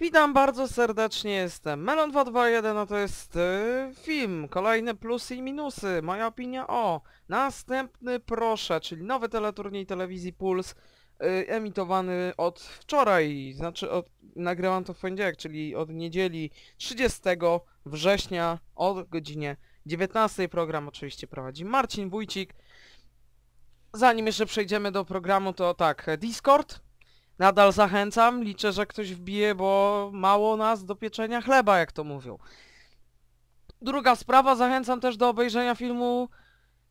Witam bardzo serdecznie, jestem Melon221, a to jest y, film, kolejne plusy i minusy, moja opinia o Następny proszę, czyli nowy teleturniej telewizji Puls, y, emitowany od wczoraj, znaczy od, nagrywam to w poniedziałek, czyli od niedzieli 30 września o godzinie 19. Program oczywiście prowadzi Marcin Wójcik. Zanim jeszcze przejdziemy do programu, to tak, Discord, Nadal zachęcam, liczę, że ktoś wbije, bo mało nas do pieczenia chleba, jak to mówią. Druga sprawa, zachęcam też do obejrzenia filmu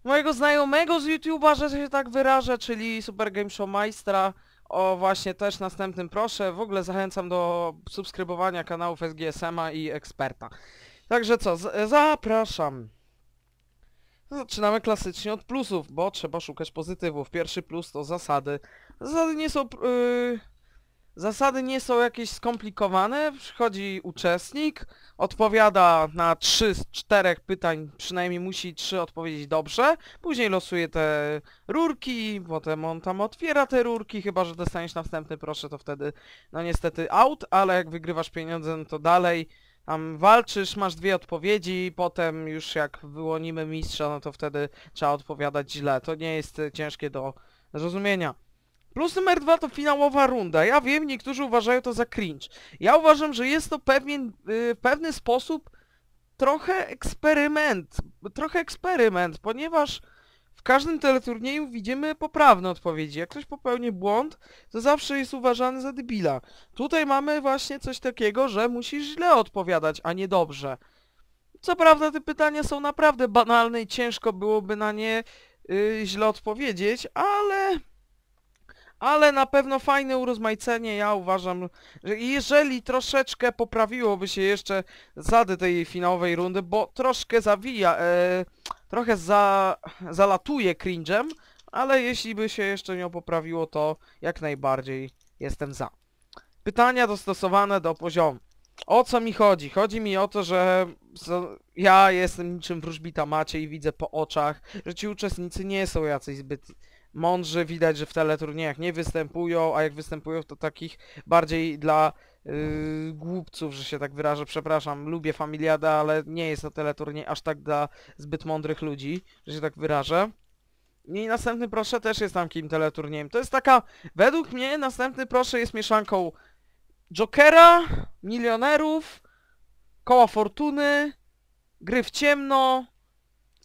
mojego znajomego z YouTube'a, że się tak wyrażę, czyli Super Game Show Majstra. O właśnie też następnym proszę. W ogóle zachęcam do subskrybowania kanałów SGSM-a i Eksperta. Także co, zapraszam. Zaczynamy klasycznie od plusów, bo trzeba szukać pozytywów. Pierwszy plus to zasady. Zasady nie są... Yy, zasady nie są jakieś skomplikowane. Przychodzi uczestnik, odpowiada na 3 z 4 pytań, przynajmniej musi 3 odpowiedzieć dobrze. Później losuje te rurki, potem on tam otwiera te rurki, chyba że dostaniesz następny proszę, to wtedy no niestety out, ale jak wygrywasz pieniądze, no to dalej tam walczysz, masz dwie odpowiedzi, potem już jak wyłonimy mistrza, no to wtedy trzeba odpowiadać źle. To nie jest e, ciężkie do zrozumienia. Plus numer dwa to finałowa runda. Ja wiem, niektórzy uważają to za cringe. Ja uważam, że jest to pewien, w y, pewny sposób trochę eksperyment. Trochę eksperyment, ponieważ w każdym teleturnieju widzimy poprawne odpowiedzi. Jak ktoś popełni błąd, to zawsze jest uważany za debila. Tutaj mamy właśnie coś takiego, że musisz źle odpowiadać, a nie dobrze. Co prawda te pytania są naprawdę banalne i ciężko byłoby na nie yy, źle odpowiedzieć, ale... Ale na pewno fajne urozmaicenie, ja uważam, że jeżeli troszeczkę poprawiłoby się jeszcze zady tej finałowej rundy, bo troszkę zawija... Yy, trochę za, zalatuje cringe'em, ale jeśli by się jeszcze nie poprawiło, to jak najbardziej jestem za. Pytania dostosowane do poziomu. O co mi chodzi? Chodzi mi o to, że ja jestem niczym wróżbita macie i widzę po oczach, że ci uczestnicy nie są jacyś zbyt mądrzy. Widać, że w teleturniejach nie występują, a jak występują to takich bardziej dla Y, głupców, że się tak wyrażę, przepraszam, lubię Familiada, ale nie jest to teleturniej aż tak dla zbyt mądrych ludzi, że się tak wyrażę. I następny proszę też jest tam kim teleturniejem. To jest taka, według mnie następny proszę jest mieszanką Jokera, milionerów, koła fortuny, gry w ciemno.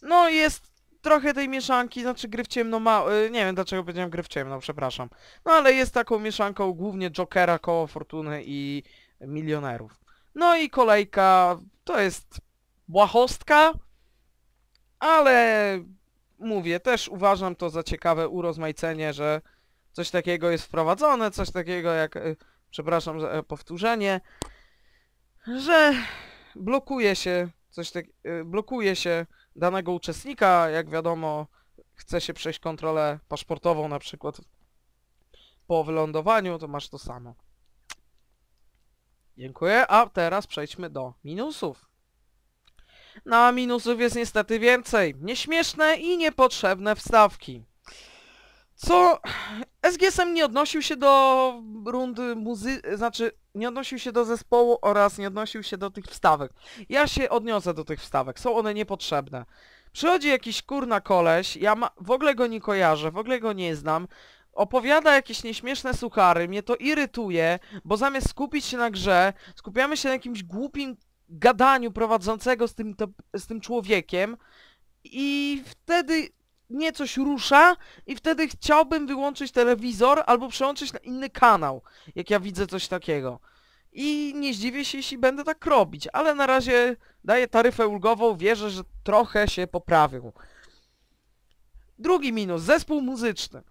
No jest trochę tej mieszanki, znaczy gry w ciemno ma... E, nie wiem dlaczego powiedziałem gry w ciemno, przepraszam. No ale jest taką mieszanką głównie Jokera, Koło Fortuny i Milionerów. No i kolejka to jest błahostka, ale mówię, też uważam to za ciekawe urozmaicenie, że coś takiego jest wprowadzone, coś takiego jak... E, przepraszam za e, powtórzenie, że blokuje się coś tak... blokuje się danego uczestnika, jak wiadomo, chce się przejść kontrolę paszportową na przykład po wylądowaniu, to masz to samo. Dziękuję, a teraz przejdźmy do minusów. No a minusów jest niestety więcej. Nieśmieszne i niepotrzebne wstawki. Co... SGSM nie odnosił się do rundy muzy... znaczy nie odnosił się do zespołu oraz nie odnosił się do tych wstawek. Ja się odniosę do tych wstawek, są one niepotrzebne. Przychodzi jakiś kurna koleś, ja ma... w ogóle go nie kojarzę, w ogóle go nie znam, opowiada jakieś nieśmieszne suchary, mnie to irytuje, bo zamiast skupić się na grze, skupiamy się na jakimś głupim gadaniu prowadzącego z tym, to... z tym człowiekiem i wtedy nieco się rusza i wtedy chciałbym wyłączyć telewizor albo przełączyć na inny kanał, jak ja widzę coś takiego. I nie zdziwię się, jeśli będę tak robić, ale na razie daję taryfę ulgową, wierzę, że trochę się poprawił. Drugi minus, zespół muzyczny.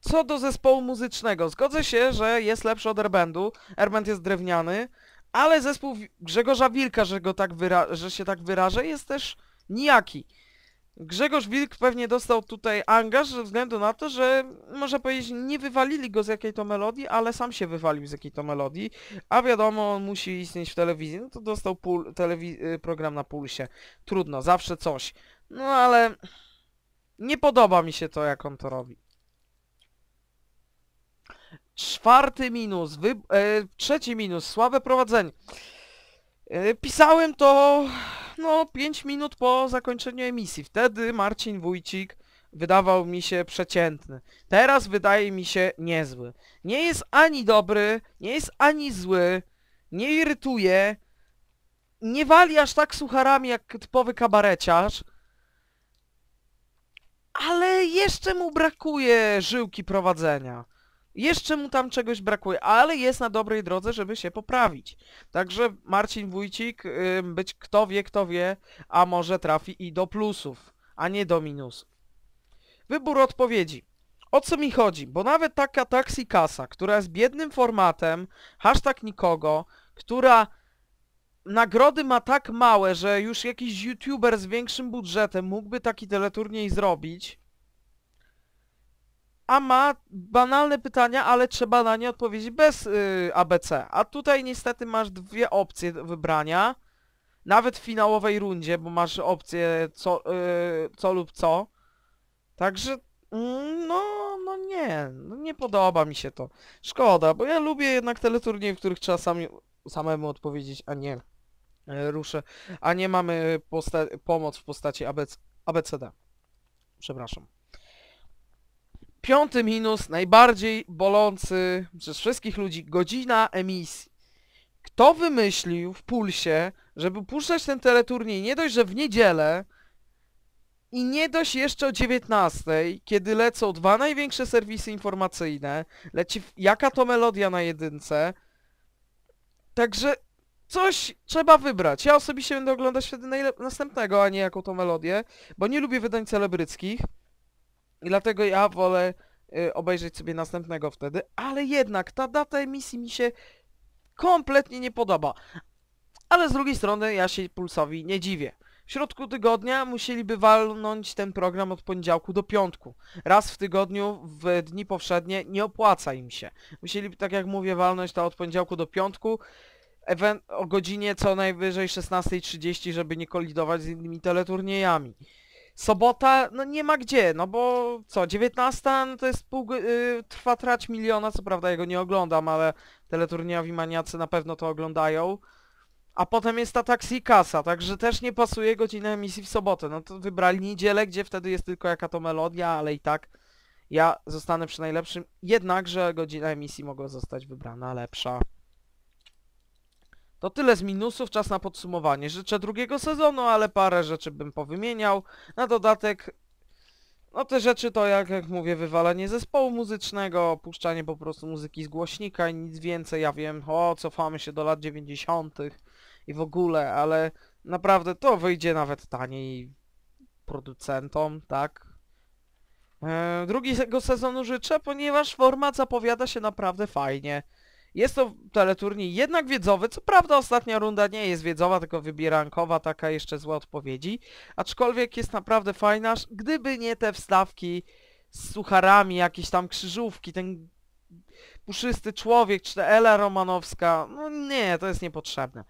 Co do zespołu muzycznego, zgodzę się, że jest lepszy od Erbendu, Erbend jest drewniany, ale zespół Grzegorza Wilka, że, go tak wyra że się tak wyrażę, jest też nijaki. Grzegorz Wilk pewnie dostał tutaj angaż ze względu na to, że można powiedzieć nie wywalili go z jakiej to melodii, ale sam się wywalił z jakiej to melodii, a wiadomo on musi istnieć w telewizji, no to dostał pul, y, program na pulsie. Trudno, zawsze coś. No ale nie podoba mi się to jak on to robi. Czwarty minus, e, trzeci minus, słabe prowadzenie. E, pisałem to no 5 minut po zakończeniu emisji. Wtedy Marcin Wójcik wydawał mi się przeciętny. Teraz wydaje mi się niezły. Nie jest ani dobry, nie jest ani zły, nie irytuje, nie wali aż tak sucharami jak typowy kabareciarz, ale jeszcze mu brakuje żyłki prowadzenia. Jeszcze mu tam czegoś brakuje, ale jest na dobrej drodze, żeby się poprawić. Także Marcin Wójcik, być kto wie, kto wie, a może trafi i do plusów, a nie do minusów. Wybór odpowiedzi. O co mi chodzi? Bo nawet taka kasa, która jest biednym formatem, hashtag nikogo, która nagrody ma tak małe, że już jakiś youtuber z większym budżetem mógłby taki teleturniej zrobić, a ma banalne pytania, ale trzeba na nie odpowiedzieć bez y, ABC. A tutaj niestety masz dwie opcje wybrania, nawet w finałowej rundzie, bo masz opcję co, y, co lub co. Także mm, no, no nie, no nie podoba mi się to. Szkoda, bo ja lubię jednak teleturnieje, w których trzeba sami, samemu odpowiedzieć, a nie e, ruszę, a nie mamy pomoc w postaci ABC, ABCD. Przepraszam. Piąty minus, najbardziej bolący przez wszystkich ludzi, godzina emisji. Kto wymyślił w Pulsie, żeby puszczać ten teleturniej nie dość, że w niedzielę i nie dość jeszcze o 19, kiedy lecą dwa największe serwisy informacyjne, leci jaka to melodia na jedynce. Także coś trzeba wybrać. Ja osobiście będę oglądać wtedy następnego, a nie jaką to melodię, bo nie lubię wydań celebryckich. I dlatego ja wolę y, obejrzeć sobie następnego wtedy, ale jednak ta data emisji mi się kompletnie nie podoba. Ale z drugiej strony ja się Pulsowi nie dziwię. W środku tygodnia musieliby walnąć ten program od poniedziałku do piątku. Raz w tygodniu, w dni powszednie, nie opłaca im się. Musieliby, tak jak mówię, walnąć to od poniedziałku do piątku o godzinie co najwyżej 16.30, żeby nie kolidować z innymi teleturniejami. Sobota, no nie ma gdzie, no bo co, 19 no to jest pół, y, trwa trać miliona, co prawda jego nie oglądam, ale teleturniejowi maniacy na pewno to oglądają. A potem jest ta kasa, także też nie pasuje godzina emisji w sobotę. No to wybrali niedzielę, gdzie wtedy jest tylko jaka to melodia, ale i tak ja zostanę przy najlepszym. Jednakże godzina emisji mogła zostać wybrana lepsza. To tyle z minusów, czas na podsumowanie. Życzę drugiego sezonu, ale parę rzeczy bym powymieniał. Na dodatek, no te rzeczy to jak, jak mówię, wywalenie zespołu muzycznego, opuszczanie po prostu muzyki z głośnika i nic więcej. Ja wiem, o, cofamy się do lat 90. i w ogóle, ale naprawdę to wyjdzie nawet taniej producentom, tak? E, drugiego sezonu życzę, ponieważ format zapowiada się naprawdę fajnie. Jest to teleturniej jednak wiedzowy, co prawda ostatnia runda nie jest wiedzowa, tylko wybierankowa, taka jeszcze zła odpowiedzi, aczkolwiek jest naprawdę fajna, gdyby nie te wstawki z sucharami, jakieś tam krzyżówki, ten puszysty człowiek, czy ta Ela Romanowska, no nie, to jest niepotrzebne.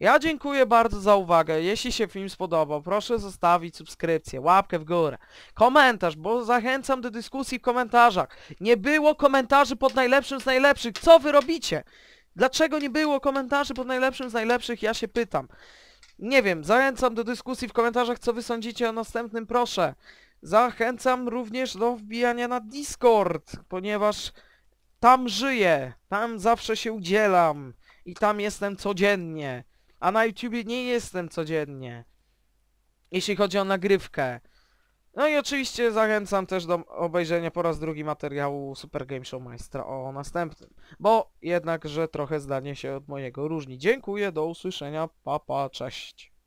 Ja dziękuję bardzo za uwagę. Jeśli się film spodobał, proszę zostawić subskrypcję, łapkę w górę, komentarz, bo zachęcam do dyskusji w komentarzach. Nie było komentarzy pod najlepszym z najlepszych. Co wy robicie? Dlaczego nie było komentarzy pod najlepszym z najlepszych? Ja się pytam. Nie wiem, zachęcam do dyskusji w komentarzach, co wy sądzicie o następnym, proszę. Zachęcam również do wbijania na Discord, ponieważ tam żyję, tam zawsze się udzielam i tam jestem codziennie. A na YouTubie nie jestem codziennie. Jeśli chodzi o nagrywkę. No i oczywiście zachęcam też do obejrzenia po raz drugi materiału Super Game Show Majstra o następnym. Bo jednakże trochę zdanie się od mojego różni. Dziękuję, do usłyszenia, papa, pa, cześć.